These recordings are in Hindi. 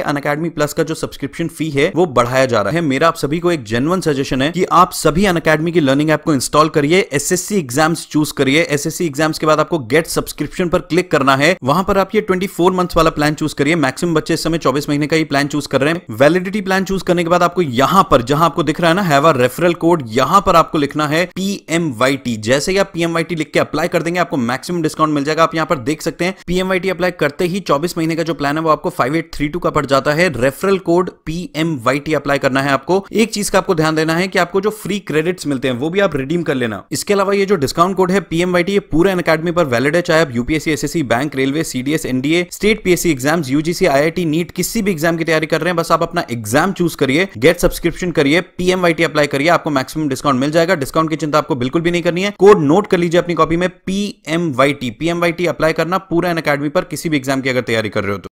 अन अकेडमी प्लस का जो सब्सक्रिप्शन फी है वो बढ़ाया जा रहा है मेरा आप सभी को एक जेनवन सजेशन है कि आप सभी अन अकेडमी की लर्निंग ऐप को इंस्टॉल करिए एसएससी एग्जाम्स चूज करिए एसएससी एग्जाम्स के बाद आपको गेट सब्सक्रिप्शन पर क्लिक करना है वहां पर आप ये 24 मंथ्स वाला प्लान चूज करिए मैक्सिमम बच्चे इस समय चौबीस महीने का ही प्लान चूज कर रहे हैं वैलिडिटी प्लान चूज करने के बाद आपको यहां पर जहां आपको दिख रहा है ना हैव अ रेफरल कोड यहां पर आपको लिखना है पीएमवाईटी जैसे ही आप पीएमवाईटी लिख के अप्लाई कर देंगे आपको मैक्सिमम डिस्काउंट मिल जाएगा आप यहां पर देख सकते हैं पीएमवाईटी अप्लाई करते ही चौबीस महीने का जो प्लान है वो आपको फाइव का पड़ जाता है referral code P M Y T apply करना है आपको एक चीज का आपको ध्यान देना है कि आपको जो फ्री क्रेडिट्स मिलते हैं वो भी आप रिडीम कर लेना इसके अलावा ये जो डिस्काउंट कोड है पी एम पीएमवाईटी ये पूरे अन अकेडमी पर वैलिड है चाहे आप UPSC S S C bank railway CDS NDA state PSC exam UGC I I T NEET किसी भी एग्जाम की तैयारी कर रहे हैं बस आप अपना एग्जाम चूज करिए गेट सब्सक्रिप्शन करिए वाई टी अप्लाई करिए आपको मैक्सिमम डिस्काउंट मिल जाएगा डिस्काउंट की चिंता आपको बिल्कुल भी नहीं करनी है कोड नोट कर लीजिए अपनी कॉपी में P P M M Y T Y T apply करना पूरे अन अकेडमी पर किसी भी एग्जाम की अगर तैयारी कर रहे हो तो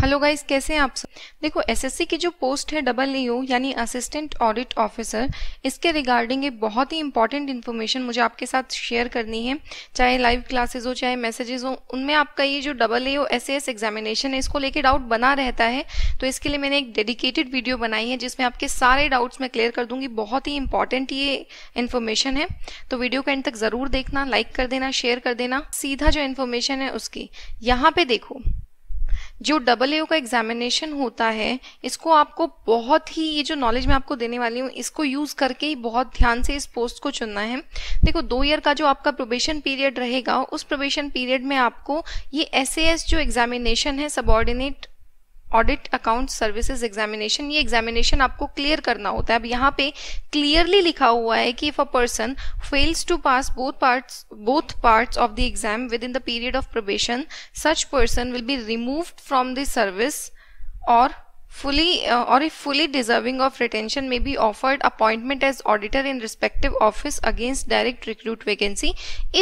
हेलो गाइस कैसे हैं आप सब देखो एसएससी की जो पोस्ट है डबल ईओ e यानी असिस्टेंट ऑडिट ऑफिसर इसके रिगार्डिंग ये बहुत ही इंपॉर्टेंट इन्फॉर्मेशन मुझे आपके साथ शेयर करनी है चाहे लाइव क्लासेस हो चाहे मैसेजेस हो उनमें आपका ये जो डबल ईओ एसएएस एग्जामिनेशन है इसको लेके डाउट बना रहता है तो इसके लिए मैंने एक डेडिकेटेड वीडियो बनाई है जिसमें आपके सारे डाउट्स मैं क्लियर कर दूंगी बहुत ही इंपॉर्टेंट ये इन्फॉर्मेशन है तो वीडियो को एंड तक ज़रूर देखना लाइक कर देना शेयर कर देना सीधा जो इन्फॉर्मेशन है उसकी यहाँ पे देखो जो डबल ए का एग्जामिनेशन होता है इसको आपको बहुत ही ये जो नॉलेज मैं आपको देने वाली हूँ इसको यूज करके ही बहुत ध्यान से इस पोस्ट को चुनना है देखो दो ईयर का जो आपका प्रोबेशन पीरियड रहेगा उस प्रोबेशन पीरियड में आपको ये एस जो एग्जामिनेशन है subordinate audit account services examination ये एग्जामिनेशन आपको क्लियर करना होता है अब यहाँ पे क्लियरली लिखा हुआ है कि if a person fails to pass both parts both parts of the exam within the period of probation such person will be removed from the service और fully uh, or if fully deserving of retention may be offered appointment as auditor in respective office against direct recruit vacancy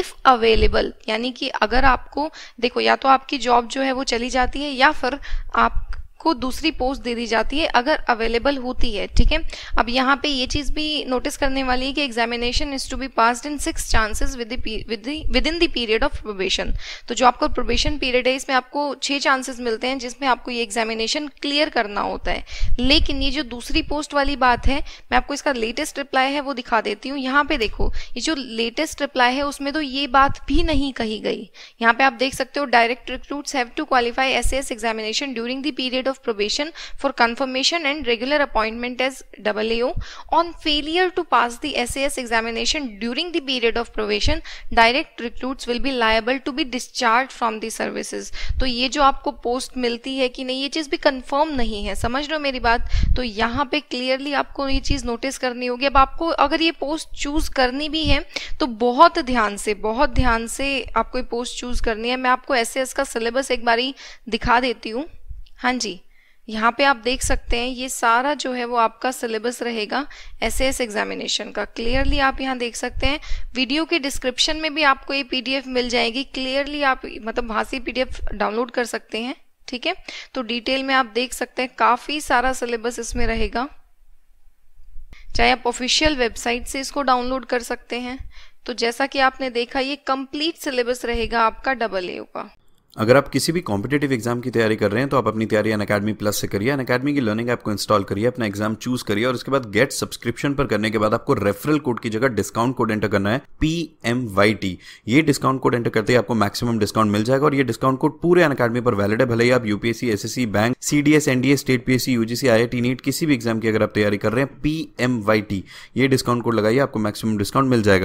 if available यानी कि अगर आपको देखो या तो आपकी job जो है वो चली जाती है या फिर आप को दूसरी पोस्ट दे दी जाती है अगर अवेलेबल होती है ठीक है अब यहाँ पे ये चीज़ भी नोटिस करने वाली है कि examination is to be pass in six chances within the period of probation तो जो आपका प्रोबेशन पीरियड है इसमें आपको छह चांसेस मिलते हैं जिसमें आपको ये एग्जामिनेशन क्लियर करना होता है लेकिन ये जो दूसरी पोस्ट वाली बात है मैं आपको इसका लेटेस्ट रिप्लाई है वो दिखा देती हूँ यहाँ पे देखो ये जो लेटेस्ट रिप्लाई है उसमें तो ये बात भी नहीं कही गई यहाँ पे आप देख सकते हो direct recruits have to qualify examination during the period of of probation for confirmation and regular appointment as AAO. On failure to pass the SAS examination during the period of probation, direct recruits will be liable to be discharged from the services. तो ये जो आपको post मिलती है कि नहीं ये चीज़ भी confirm नहीं है समझ रहे हो मेरी बात तो यहाँ पे clearly आपको ये चीज़ notice करनी होगी अब आपको अगर ये post choose करनी भी है तो बहुत ध्यान से बहुत ध्यान से आपको ये post choose करनी है मैं आपको SAS का syllabus एक बारी दिखा देती हूँ हाँ जी यहाँ पे आप देख सकते हैं ये सारा जो है वो आपका सिलेबस रहेगा एस एस एग्जामिनेशन का क्लियरली आप यहाँ देख सकते हैं वीडियो के डिस्क्रिप्शन में भी आपको ये पीडीएफ मिल जाएगी क्लियरली आप मतलब वहां से पीडीएफ डाउनलोड कर सकते हैं ठीक है तो डिटेल में आप देख सकते हैं काफी सारा सिलेबस इसमें रहेगा चाहे आप ऑफिशियल वेबसाइट से इसको डाउनलोड कर सकते हैं तो जैसा कि आपने देखा ये कंप्लीट सिलेबस रहेगा आपका डबल ए का अगर आप किसी भी कॉम्पिटेटिव एग्जाम की तैयारी कर रहे हैं तो आप अपनी तैयारी अन अकेडमी प्लस से करिए अन अकेडमी की लर्निंग आपको इंस्टॉल करिए अपना एग्जाम चूज करिए और उसके बाद गेट सब्सक्रिप्शन पर करने के बाद आपको रेफरल कोड की जगह डिस्काउंट कोड एंटर करना है पी एम वाई टी ये डिस्काउंट कोड एंटर करते ही आपको मैक्सिमम डिस्काउंट मिल जाएगा और ये डिस्काउंट कोड पूरे अन अकेडमी पर वैलिड है भले ही आप UPSC SSC bank CDS NDA state PSC UGC I T NEET किसी भी एग्जाम की अगर आप तैयारी कर रहे हैं पी एम वाई टी ये डिस्काउंट कोड लगाइए आपको मैक्सिमम डिस्काउंट मिल जाएगा